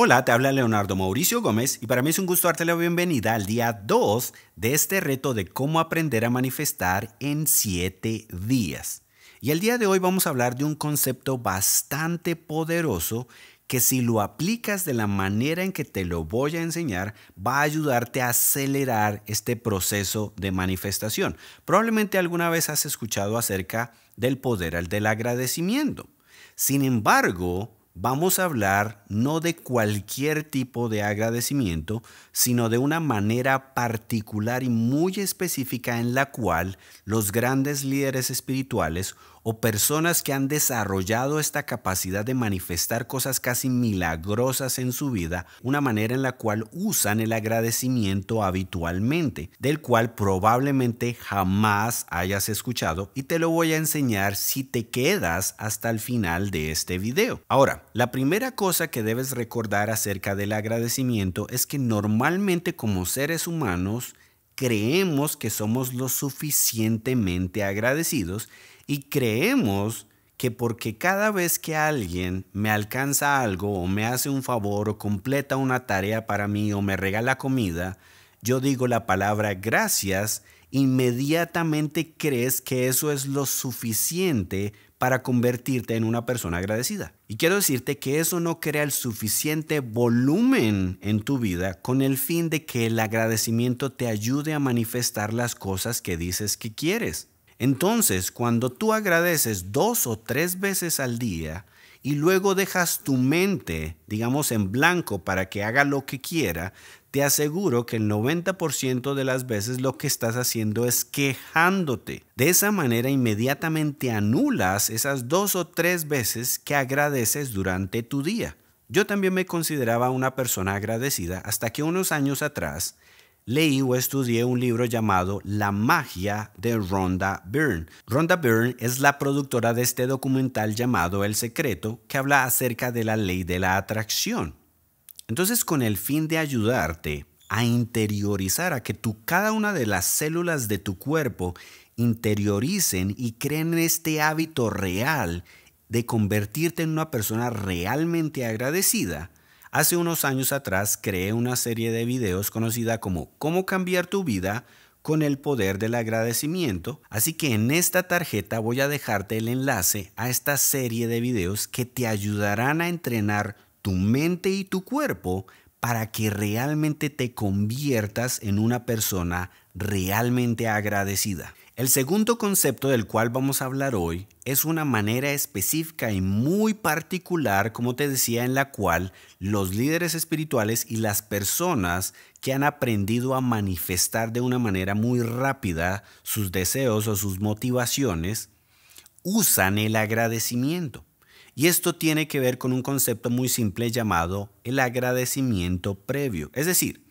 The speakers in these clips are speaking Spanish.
Hola, te habla Leonardo Mauricio Gómez y para mí es un gusto darte la bienvenida al día 2 de este reto de cómo aprender a manifestar en 7 días. Y el día de hoy vamos a hablar de un concepto bastante poderoso que si lo aplicas de la manera en que te lo voy a enseñar, va a ayudarte a acelerar este proceso de manifestación. Probablemente alguna vez has escuchado acerca del poder al del agradecimiento. Sin embargo, vamos a hablar no de cualquier tipo de agradecimiento, sino de una manera particular y muy específica en la cual los grandes líderes espirituales o personas que han desarrollado esta capacidad de manifestar cosas casi milagrosas en su vida, una manera en la cual usan el agradecimiento habitualmente, del cual probablemente jamás hayas escuchado y te lo voy a enseñar si te quedas hasta el final de este video. Ahora, la primera cosa que debes recordar acerca del agradecimiento es que normalmente como seres humanos creemos que somos lo suficientemente agradecidos y creemos que porque cada vez que alguien me alcanza algo o me hace un favor o completa una tarea para mí o me regala comida, yo digo la palabra gracias, inmediatamente crees que eso es lo suficiente para convertirte en una persona agradecida. Y quiero decirte que eso no crea el suficiente volumen en tu vida con el fin de que el agradecimiento te ayude a manifestar las cosas que dices que quieres. Entonces, cuando tú agradeces dos o tres veces al día, y luego dejas tu mente, digamos, en blanco para que haga lo que quiera, te aseguro que el 90% de las veces lo que estás haciendo es quejándote. De esa manera inmediatamente anulas esas dos o tres veces que agradeces durante tu día. Yo también me consideraba una persona agradecida hasta que unos años atrás leí o estudié un libro llamado La magia de Rhonda Byrne. Rhonda Byrne es la productora de este documental llamado El Secreto, que habla acerca de la ley de la atracción. Entonces, con el fin de ayudarte a interiorizar, a que cada una de las células de tu cuerpo interioricen y creen este hábito real de convertirte en una persona realmente agradecida, Hace unos años atrás creé una serie de videos conocida como Cómo cambiar tu vida con el poder del agradecimiento, así que en esta tarjeta voy a dejarte el enlace a esta serie de videos que te ayudarán a entrenar tu mente y tu cuerpo para que realmente te conviertas en una persona realmente agradecida. El segundo concepto del cual vamos a hablar hoy es una manera específica y muy particular, como te decía, en la cual los líderes espirituales y las personas que han aprendido a manifestar de una manera muy rápida sus deseos o sus motivaciones, usan el agradecimiento. Y esto tiene que ver con un concepto muy simple llamado el agradecimiento previo. Es decir,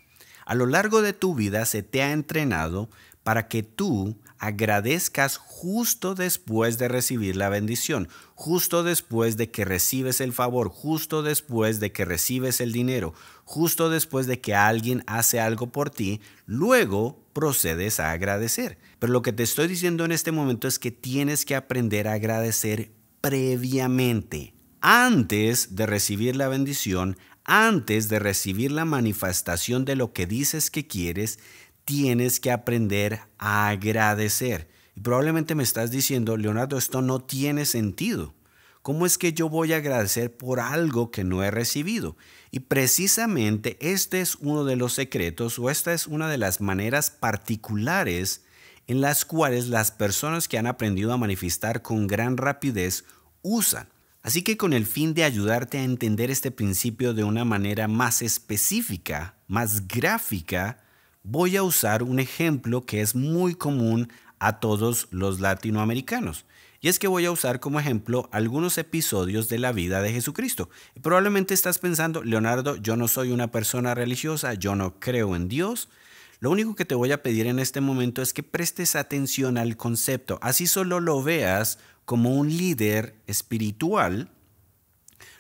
a lo largo de tu vida se te ha entrenado para que tú agradezcas justo después de recibir la bendición, justo después de que recibes el favor, justo después de que recibes el dinero, justo después de que alguien hace algo por ti, luego procedes a agradecer. Pero lo que te estoy diciendo en este momento es que tienes que aprender a agradecer previamente, antes de recibir la bendición, antes de recibir la manifestación de lo que dices que quieres, tienes que aprender a agradecer. Y probablemente me estás diciendo, Leonardo, esto no tiene sentido. ¿Cómo es que yo voy a agradecer por algo que no he recibido? Y precisamente este es uno de los secretos o esta es una de las maneras particulares en las cuales las personas que han aprendido a manifestar con gran rapidez usan. Así que con el fin de ayudarte a entender este principio de una manera más específica, más gráfica, voy a usar un ejemplo que es muy común a todos los latinoamericanos. Y es que voy a usar como ejemplo algunos episodios de la vida de Jesucristo. Probablemente estás pensando, Leonardo, yo no soy una persona religiosa, yo no creo en Dios. Lo único que te voy a pedir en este momento es que prestes atención al concepto, así solo lo veas como un líder espiritual.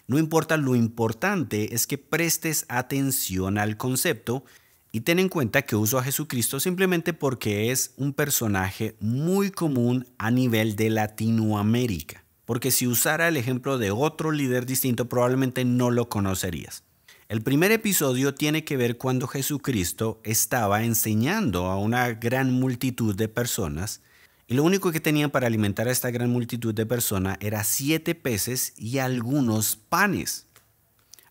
No importa, lo importante es que prestes atención al concepto y ten en cuenta que uso a Jesucristo simplemente porque es un personaje muy común a nivel de Latinoamérica. Porque si usara el ejemplo de otro líder distinto probablemente no lo conocerías. El primer episodio tiene que ver cuando Jesucristo estaba enseñando a una gran multitud de personas y lo único que tenían para alimentar a esta gran multitud de personas era siete peces y algunos panes.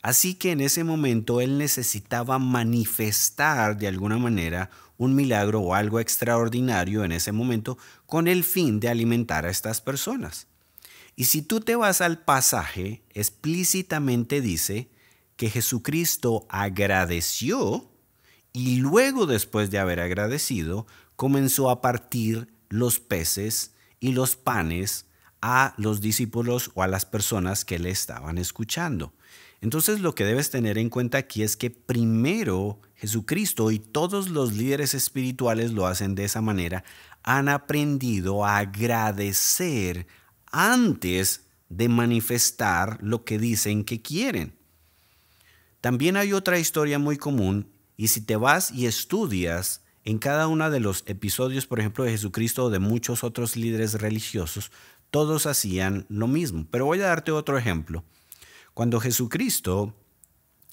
Así que en ese momento él necesitaba manifestar de alguna manera un milagro o algo extraordinario en ese momento con el fin de alimentar a estas personas. Y si tú te vas al pasaje, explícitamente dice que Jesucristo agradeció y luego después de haber agradecido, comenzó a partir los peces y los panes a los discípulos o a las personas que le estaban escuchando. Entonces lo que debes tener en cuenta aquí es que primero Jesucristo y todos los líderes espirituales lo hacen de esa manera, han aprendido a agradecer antes de manifestar lo que dicen que quieren. También hay otra historia muy común y si te vas y estudias en cada uno de los episodios, por ejemplo, de Jesucristo o de muchos otros líderes religiosos, todos hacían lo mismo. Pero voy a darte otro ejemplo. Cuando Jesucristo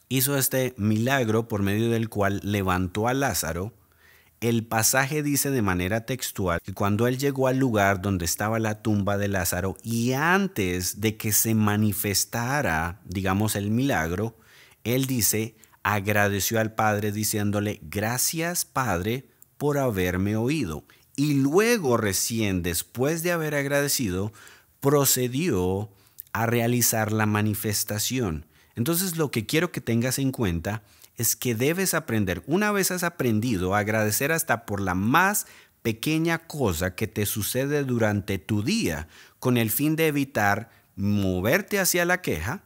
hizo este milagro por medio del cual levantó a Lázaro, el pasaje dice de manera textual que cuando él llegó al lugar donde estaba la tumba de Lázaro y antes de que se manifestara, digamos, el milagro, él dice, agradeció al Padre diciéndole, gracias Padre por haberme oído. Y luego recién, después de haber agradecido, procedió a realizar la manifestación. Entonces lo que quiero que tengas en cuenta es que debes aprender, una vez has aprendido a agradecer hasta por la más pequeña cosa que te sucede durante tu día, con el fin de evitar moverte hacia la queja,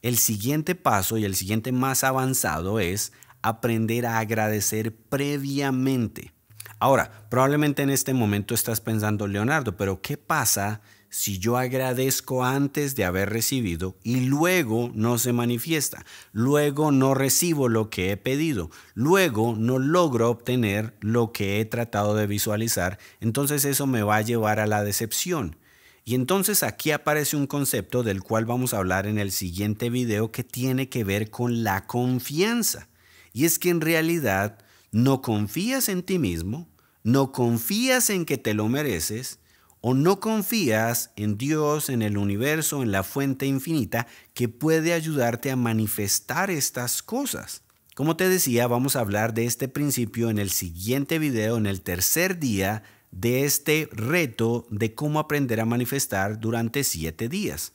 el siguiente paso y el siguiente más avanzado es aprender a agradecer previamente. Ahora, probablemente en este momento estás pensando, Leonardo, pero ¿qué pasa si yo agradezco antes de haber recibido y luego no se manifiesta, luego no recibo lo que he pedido, luego no logro obtener lo que he tratado de visualizar, entonces eso me va a llevar a la decepción. Y entonces aquí aparece un concepto del cual vamos a hablar en el siguiente video que tiene que ver con la confianza. Y es que en realidad no confías en ti mismo, no confías en que te lo mereces, o no confías en Dios, en el universo, en la fuente infinita que puede ayudarte a manifestar estas cosas. Como te decía, vamos a hablar de este principio en el siguiente video, en el tercer día de este reto de cómo aprender a manifestar durante siete días.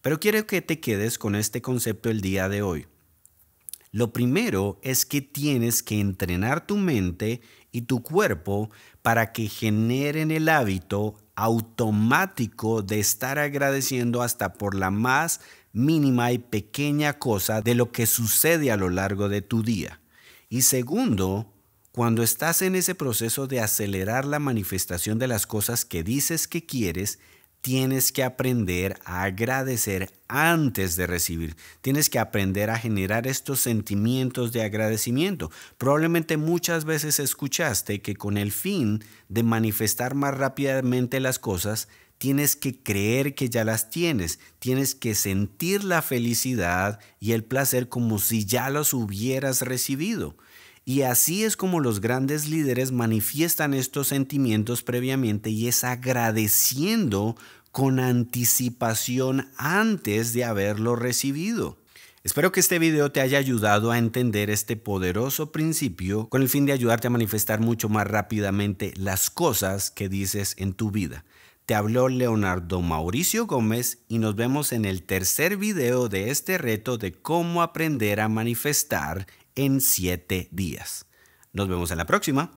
Pero quiero que te quedes con este concepto el día de hoy. Lo primero es que tienes que entrenar tu mente y tu cuerpo para que generen el hábito automático de estar agradeciendo hasta por la más mínima y pequeña cosa de lo que sucede a lo largo de tu día. Y segundo, cuando estás en ese proceso de acelerar la manifestación de las cosas que dices que quieres, tienes que aprender a agradecer antes de recibir. Tienes que aprender a generar estos sentimientos de agradecimiento. Probablemente muchas veces escuchaste que con el fin de manifestar más rápidamente las cosas, tienes que creer que ya las tienes, tienes que sentir la felicidad y el placer como si ya los hubieras recibido. Y así es como los grandes líderes manifiestan estos sentimientos previamente y es agradeciendo con anticipación antes de haberlo recibido. Espero que este video te haya ayudado a entender este poderoso principio con el fin de ayudarte a manifestar mucho más rápidamente las cosas que dices en tu vida. Te habló Leonardo Mauricio Gómez y nos vemos en el tercer video de este reto de cómo aprender a manifestar en 7 días. Nos vemos en la próxima.